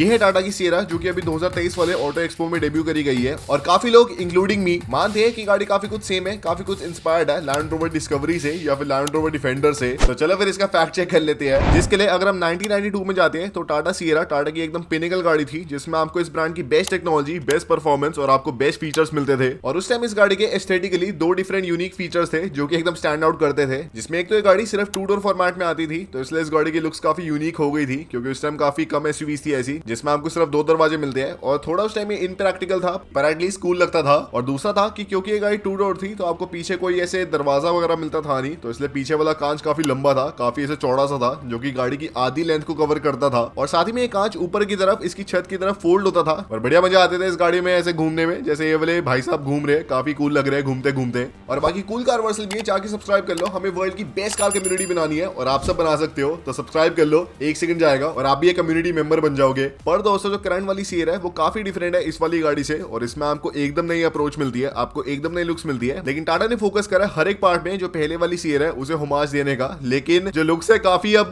ये है टाटा की सियरा जो कि अभी 2023 वाले ऑटो एक्सपो में डेब्यू करी गई है और काफी लोग इंक्लूडिंग मी मानते हैं कि गाड़ी काफी कुछ सेम है काफी कुछ इंस्पायर्ड है लैंड रोवर डिस्कवरी से या फिर लैंड रोवर डिफेंडर से तो चलो फिर इसका फैक्ट चेक कर लेते हैं जिसके लिए अगर हम नाइनटीन में जाते हैं तो टाटा सियरा टाटा की एकदम पिनिकल गाड़ी थी जिसमें आपको इस ब्रांड की बेस्ट टेक्नोलॉजी बेस्ट परफॉर्मेंस और आपको बेस्ट फीचर्स मिलते थे और उस टाइम इस गाड़ी के एस्थेटिकली दो डिफरेंट यूनिक फीचर्स थे जो कि एकदम स्टैंड आउट करते थे जिसमें एक तो ये गाड़ी सिर्फ टू डोर फॉर्मेट में आती थी तो इसलिए इस गाड़ी की लुक्स काफी यूनिक हो गई थी क्योंकि उस टाइम काफी कम एस थी ऐसी जिसमें आपको सिर्फ दो दरवाजे मिलते हैं और थोड़ा उस टाइम ये इनप्रैक्टिकल था पर एटलीस्ट कूल लगता था और दूसरा था कि क्योंकि ये गाड़ी टू डोर थी तो आपको पीछे कोई ऐसे दरवाजा वगैरह मिलता था नहीं तो इसलिए पीछे वाला कांच काफी लंबा था काफी ऐसे चौड़ा सा था जो की गाड़ी की आधी लेंथ को कवर करता था और साथ ही में ये कांच ऊपर की तरफ इसकी छत की तरफ फोल्ड होता था और बढ़िया मजा आते थे इस गाड़ी में ऐसे घूमने में जैसे ये वाले भाई साहब घूम रहे काफी कूल लग रहे हैं घूमते घूमते और बाकी कूल कार वर्सल भी जाके सब्सक्राइब कर लो हमें वर्ल्ड की बेस्ट कार कम्युनिटी बनानी है और आप सब बना सकते हो तो सब्सक्राइब कर लो एक सेकंड जाएगा और आप भी एक कम्युनिटी मेंबर बन जाओगे पर दोस्तों जो करंट वाली सीर है वो काफी डिफरेंट है इस वाली गाड़ी से और इसमें आपको एकदम नई अप्रोच मिलती है आपको एकदम नई लुक्स मिलती है लेकिन टाटा ने फोकस करा हर एक पार्ट में जो पहले वाली सीर है उसे हुमाज देने का लेकिन जो लुक्स है काफी अब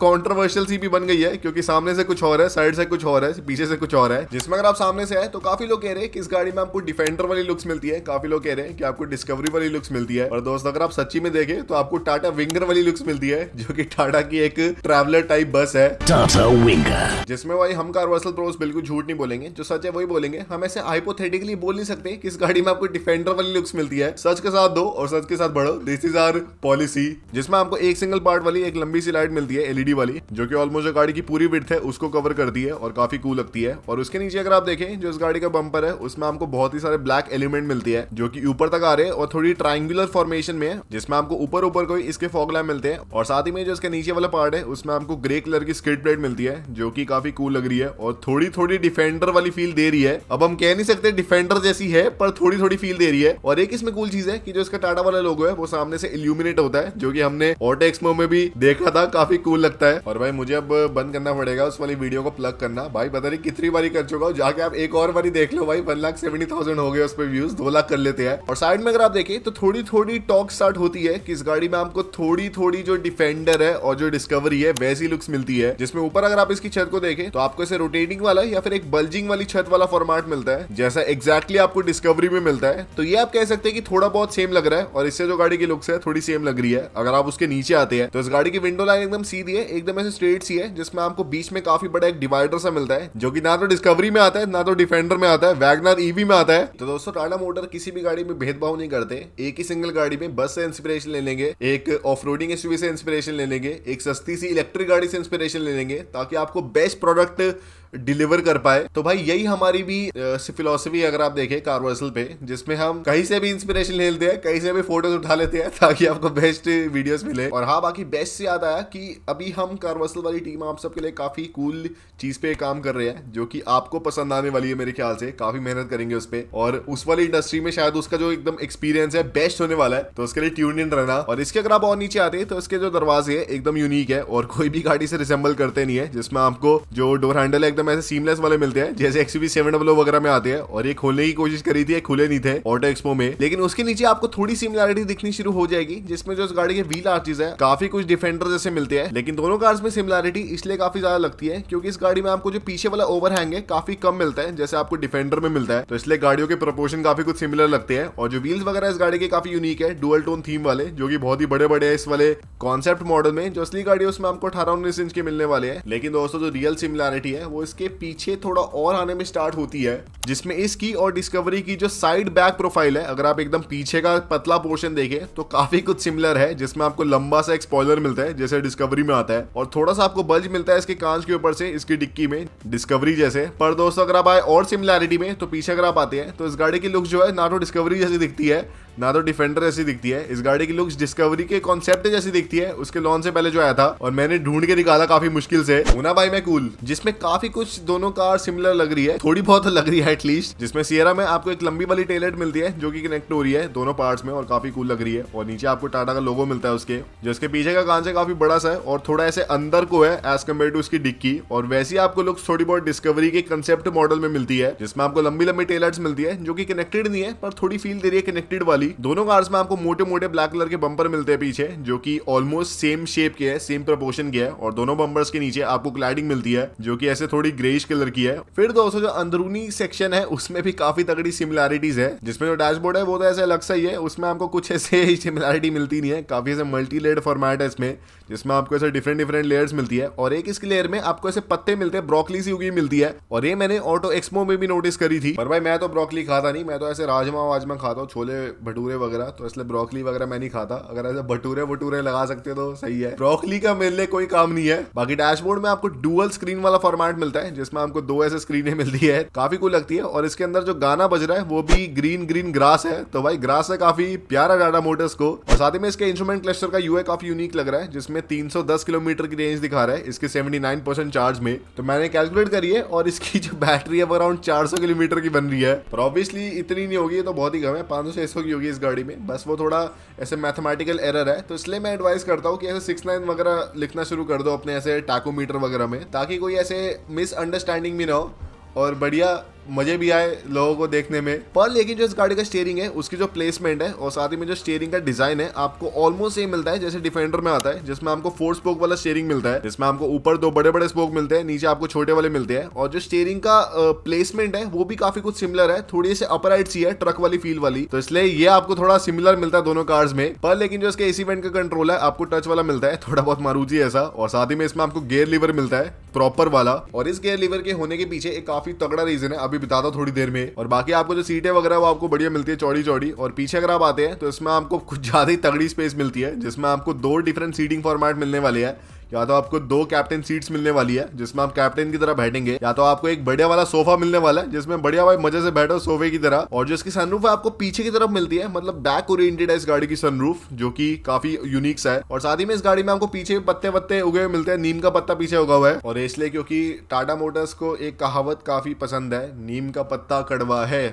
कॉन्ट्रोवर्शियल सी भी बन गई है क्योंकि सामने से कुछ और है साइड से कुछ और है पीछे से कुछ और है जिसमें अगर आप सामने से है तो काफी लोग कह रहे हैं कि इस गाड़ी में आपको डिफेंडर वाली लुक्स मिलती है काफी लोग कह रहे हैं कि आपको डिस्कवरी वाली लुक्स मिलती है और दोस्तों अगर आप सच्ची में देखें तो आपको टाटा विंगर वाली लुक्स मिलती है जो की टाटा की एक ट्रैवलर टाइप बस है टाटा विंगर जिसमें भाई हम कार वर्सल प्रोस बिल्कुल झूठ नहीं बोलेंगे जो सच है वही बोलेंगे हम ऐसे हाइपोथेटिकली बोल नहीं सकते कि इस गाड़ी में आपको डिफेंडर वाली लुक्स मिलती है सच के साथ दो और सच के साथ बढ़ो दिस इज आर पॉलिसी जिसमें आपको एक सिंगल पार्ट वाली एक लंबी सी लाइट मिलती है एलईडी e वाली जो कि ऑलमोस्ट गाड़ी की पूरी विथ है उसको कवर करती है और काफी कूल लगती है और उसके नीचे अगर आप देखें जो इस गाड़ी का बंपर है उसमें आपको बहुत ही सारे ब्लैक एलिमेंट मिलती है जो की ऊपर तक आ रहे और थोड़ी ट्राइंगुलर फॉर्मेशन में है जिसमें आपको ऊपर ऊपर कोई इसके फॉगलैम मिलते हैं और साथ ही में जो इसके नीचे वाला पार्ट है उसमें आपको ग्रे कलर की स्किट प्लेट मिलती है जो की काफी कूल लग रही है और थोड़ी थोड़ी डिफेंडर वाली फील दे रही है अब हम कह नहीं सकते डिफेंडर जैसी है पर थोड़ी थोड़ी फील दे रही है और एक इसमें कूल चीज है कि जो इसका टाटा वाला लोगो है वो सामने से इल्यूमिनेट होता है जो कि हमने ऑटो एक्समो में भी देखा था काफी कूल लगता है और भाई मुझे अब बंद करना पड़ेगा उस वाली वीडियो को प्लग करना भाई पता नहीं कितनी बारी कर चुका हूँ जाके आप एक और बारी देख लो भाई वन लाख सेवेंटी थाउजेंड हो गए उस पर व्यूज दो लाख कर लेते हैं और साइड में अगर आप देखें तो थोड़ी थोड़ी टॉक स्टार्ट होती है कि इस गाड़ी में आपको थोड़ी थोड़ी जो डिफेंडर है और जो डिस्कवरी है वैसी लुक्स मिलती है जिसमें ऊपर अगर आप इसकी छत को देखें तो आप आपको ऐसे रोटेटिंग वाला या फिर एक बल्जिंग वाली छत वाला फॉर्मेट मिलता है जैसा एक्जैक्टली आपको डिस्कवरी में मिलता है तो ये आप कह सकते हैं कि थोड़ा बहुत सेम लग रहा है और इससे जो गाड़ी की लुक्स है थोड़ी सेम लग रही है अगर आप उसके नीचे आते हैं तो इस गाड़ी की विंडो लाइन एकदम सीधी है एकदम ऐसे स्ट्रेट सी है जिसमें आपको बीच में काफी बड़ा एक डिवाइडर सा मिलता है जो की ना तो डिस्कवरी में आता है ना तो डिफेंडर में आता है वैगनर ईवी e में आता है तो दोस्तों टाटा मोटर किसी भी गाड़ी में भेदभाव नहीं करते एक ही सिंगल गाड़ी में बस से इंस्पिरेशन ले लेंगे एक ऑफ रोडिंग से इंस्पिरेशन ले लेंगे एक सस्ती सी इलेक्ट्रिक गाड़ी से इंस्पिरेशन ले लेंगे ताकि आपको बेस्ट प्रोडक्ट 对。डिलीवर कर पाए तो भाई यही हमारी भी फिलोसफी अगर आप देखें कारवर्सल पे जिसमें हम कहीं से भी इंस्पिरेशन ले लेते हैं कहीं से भी फोटोज उठा लेते हैं ताकि आपको बेस्ट वीडियोस मिले और हाँ बाकी बेस्ट से याद आया कि अभी हम कारवर्सल वाली टीम आप सबके लिए काफ़ी कूल चीज़ पे काम कर रहे हैं जो की आपको पसंद आने वाली है मेरे ख्याल से काफ़ी मेहनत करेंगे उस पर और उस वाली इंडस्ट्री में शायद उसका जो एकदम एक्सपीरियंस है बेस्ट होने वाला है तो उसके लिए ट्यून इन रहना और इसके अगर आप और नीचे आते हैं तो इसके जो दरवाजे है एकदम यूनिक है और कोई भी गाड़ी से रिसेंबल करते नहीं है जिसमें आपको जो डोर हैंडल है एकदम ऐसे सीमलेस वाले मिलते हैं जैसे एक्सवी सेवन डब्लो वगैरह में आते हैं और ये खोलने की कोशिश करी थी खुले नहीं थे ऑटो एक्सपो में लेकिन उसके नीचे आपको थोड़ी सिमिलरिटी दिखनी शुरू हो जाएगी जिसमें जो इस गाड़ी के व्हील आर्चीज है काफी कुछ डिफेंडर जैसे मिलते हैं लेकिन दोनों कार्स में सिमिलरिटी इसलिए काफी ज्यादा लगती है क्योंकि इस गाड़ी में आपको जो पीछे वाला ओवर हैंग है काफी कम मिलता है जैसे आपको डिफेंडर में मिलता है तो इसलिए गाड़ियों के प्रपोर्शन काफी कुछ सिमिलर लगते हैं और जो व्हील्स वगैरह इस गाड़ी के काफी यूनिक है डुअल टोन थीम वाले जो की बहुत ही बड़े बड़े इस वाले कॉन्सेप्ट मॉडल में जो असली गाड़ी उसमें आपको अठारह उन्नीस इंच के मिलने वाले हैं लेकिन दोस्तों जो रियल सिमिलरिटी है वो उसके पीछे थोड़ा और आने में स्टार्ट होती है जिसमें इसकी और डिस्कवरी की जो साइड बैक प्रोफाइल है अगर आप एकदम पीछे का पतला पोर्शन देखें तो काफी कुछ सिमिलर है जिसमें आपको लंबा सा एक स्पॉयलर मिलता है जैसे डिस्कवरी में आता है और थोड़ा सा आपको बल्ज मिलता है इसके कांच के ऊपर से इसकी डिक्की में डिस्कवरी जैसे पर दोस्तों अगर आप आए और सिमिलैरिटी में तो पीछे अगर आप आते हैं तो इस गाड़ी की लुक जो है ना तो डिस्कवरी जैसी दिखती है ना तो डिफेंडर ऐसी दिखती है इस गाड़ी की लुक्स डिस्कवरी के कॉन्सेप्ट जैसी दिखती है उसके लॉन्च से पहले जो आया था और मैंने ढूंढ के निकाला काफी मुश्किल से होना भाई मैं कूल जिसमें काफी कुछ दोनों कार सिमिलर लग रही है थोड़ी बहुत लग रही है एटलीस्ट जिसमें सियरा में आपको एक लंबी वाली टेलेट मिलती है जो कि कनेक्ट हो रही है दोनों पार्ट्स में और काफी कूल लग रही है और नीचे आपको टाटा का लोगो मिलता है उसके जिसके पीछे का कांच है काफी बड़ा सा है और थोड़ा ऐसे अंदर को है एज कम्पेयर टू उसकी डिक्की और वैसी आपको लुक्स थोड़ी बहुत डिस्कवरी के कंसेप्ट मॉडल में मिलती है जिसमें आपको लंबी लंबी टेलर्स मिलती है जो की कनेक्टेड नहीं है पर थोड़ी फील दे रही है कनेक्टेड वाली दोनों कार्स में आपको मोटे मोटे ब्लैक कलर के बंपर मिलते हैं पीछे जो कि ऑलमोस्ट सेम शेप के है सेम प्रपोर्शन के है और दोनों बंपर्स के नीचे आपको क्लाइडिंग मिलती है जो कि ऐसे थोड़ी थोड़ी ग्रेइश कलर की है फिर दोस्तों जो अंदरूनी सेक्शन है उसमें भी काफी तगड़ी सिमिलैरिटीज है जिसमें जो डैशबोर्ड है वो तो ऐसे अलग सा ही है उसमें आपको कुछ ऐसे ही सिमिलैरिटी मिलती नहीं है काफी ऐसे मल्टी लेयर फॉर्मेट है इसमें जिसमें आपको ऐसे डिफरेंट डिफरेंट लेयर्स मिलती है और एक इसके लेयर में आपको ऐसे पत्ते मिलते हैं ब्रोकली सी उगी मिलती है और ये मैंने ऑटो एक्सपो में भी नोटिस करी थी पर भाई मैं तो ब्रोकली खाता नहीं मैं तो ऐसे राजमा वाजमा खाता हूँ छोले भटूरे वगैरह तो इसलिए ब्रोकली वगैरह मैं नहीं खाता अगर ऐसे भटूरे वटूरे लगा सकते तो सही है ब्रोकली का मेरे लिए कोई काम नहीं है बाकी डैशबोर्ड में आपको डुअल स्क्रीन वाला फॉर्मेट मिलता है मिलता है जिसमें हमको दो ऐसे स्क्रीनें मिलती है काफी कुल लगती है और इसके अंदर जो गाना बज रहा है वो भी ग्रीन ग्रीन ग्रास है तो भाई ग्रास है काफी प्यारा डाटा मोटर्स को और साथ ही में इसके इंस्ट्रूमेंट क्लस्टर का यूए काफी यूनिक लग रहा है जिसमें तीन किलोमीटर की रेंज दिखा रहा है इसके सेवेंटी चार्ज में तो मैंने कैलकुलेट करी है और इसकी जो बैटरी है वो अराउंड चार किलोमीटर की बन रही है पर ऑब्वियसली इतनी नहीं होगी तो बहुत ही कम है पांच सौ की होगी इस गाड़ी में बस वो थोड़ा ऐसे मैथमेटिकल एरर है तो इसलिए मैं एडवाइस करता हूँ कि ऐसे सिक्स वगैरह लिखना शुरू कर दो अपने ऐसे टाकोमीटर वगैरह में ताकि कोई ऐसे मिस मिसअंडरस्टैंडिंग अंडरस्टैंडिंग ना रहो और बढ़िया मजे भी आए लोगों को देखने में पर लेकिन जो इस गाड़ी का स्टेयरिंग है उसकी जो प्लेसमेंट है और साथ ही में जो स्टेयरिंग का डिजाइन है आपको ऑलमोस्ट सेम मिलता है जैसे डिफेंडर में आता है जिसमें आपको फोर स्पोक वाला स्टेयरिंग मिलता है जिसमें आपको ऊपर दो बड़े बड़े स्पोक मिलते हैं नीचे आपको छोटे वाले मिलते हैं और जो स्टेयरिंग का प्लेसमेंट है वो भी काफी कुछ सिमिलर है थोड़ी से अपर सी है ट्रक वाली फील वाली तो इसलिए ये आपको थोड़ा सिमिलर मिलता है दोनों कार्स में पर लेकिन जो इसके एसी वेंट का कंट्रोल है आपको टच वाला मिलता है थोड़ा बहुत मारूजी ऐसा और साथ ही में इसमें आपको गेयर लीवर मिलता है प्रॉपर वाला और इस गेयर लीवर के होने के पीछे एक काफी तगड़ा रीजन है अभी भी हूँ थोड़ी देर में और बाकी आपको जो सीटें वगैरह वो आपको बढ़िया मिलती है चौड़ी चौड़ी और पीछे अगर आप आते हैं तो इसमें आपको कुछ ज्यादा ही तगड़ी स्पेस मिलती है जिसमें आपको दो डिफरेंट सीटिंग फॉर्मेट मिलने वाले हैं या तो आपको दो कैप्टन सीट्स मिलने वाली है जिसमें आप कैप्टन की तरह बैठेंगे या तो आपको एक बढ़िया वाला सोफा मिलने वाला है जिसमें बढ़िया भाई मजे से बैठो सोफे की तरह और जिसकी सनरूफ है आपको पीछे की तरफ मिलती है मतलब बैक ओरिएंटेड है इस गाड़ी की सनरूफ जो कि काफी यूनिक सा है और साथ ही में इस गाड़ी में आपको पीछे पत्ते पत्ते उगे हुए मिलते हैं नीम का पत्ता पीछे उगा हुआ है और इसलिए क्योंकि टाटा मोटर्स को एक कहावत काफी पसंद है नीम का पत्ता कड़वा है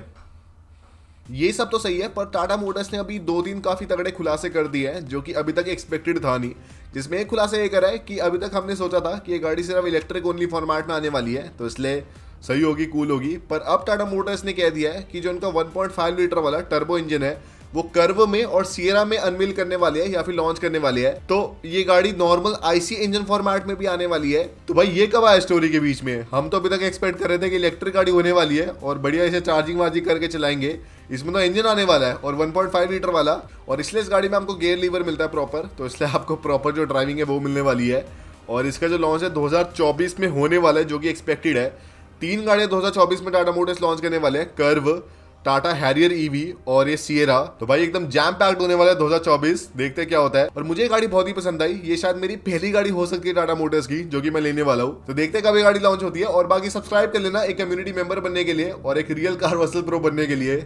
ये सब तो सही है पर टाटा मोटर्स ने अभी दो तीन काफ़ी तगड़े खुलासे कर दिए हैं जो कि अभी तक एक्सपेक्टेड था नहीं जिसमें एक खुलासा ये करा है कि अभी तक हमने सोचा था कि ये गाड़ी सिर्फ इलेक्ट्रिक ओनली फॉर्मेट में आने वाली है तो इसलिए सही होगी कूल होगी पर अब टाटा मोटर्स ने कह दिया है कि जो उनका वन लीटर वाला टर्बो इंजन है वो कर्व में और सियरा में अनमिल करने वाली है या फिर लॉन्च करने वाली है तो ये गाड़ी नॉर्मल आईसी इंजन फॉर्मेट में भी आने वाली है तो भाई ये कब आया स्टोरी के बीच में हम तो अभी तक एक्सपेक्ट कर रहे थे कि इलेक्ट्रिक गाड़ी होने वाली है और बढ़िया इसे चार्जिंग वार्जिंग करके चलाएंगे इसमें तो इंजन आने वाला है और 1.5 लीटर वाला और इसलिए इस गाड़ी में आपको गेयर लीवर मिलता है प्रॉपर तो इसलिए आपको प्रॉपर जो ड्राइविंग है वो मिलने वाली है और इसका जो लॉन्च है 2024 में होने वाला है जो कि एक्सपेक्टेड है तीन गाड़ियाँ 2024 में टाटा मोटर्स लॉन्च करने वाले हैं कर्व टाटा हैरियर ईवी और ये सियरा तो भाई एकदम जैम पैक्ड होने वाला है 2024 देखते हैं क्या होता है और मुझे ये गाड़ी बहुत ही पसंद आई ये शायद मेरी पहली गाड़ी हो सकती है टाटा मोटर्स की जो कि मैं लेने वाला हूँ तो देखते कब ये गाड़ी लॉन्च होती है और बाकी सब्सक्राइब कर लेना एक कम्युनिटी मेंबर बनने के लिए और एक रियल कार वसल प्रो बनने के लिए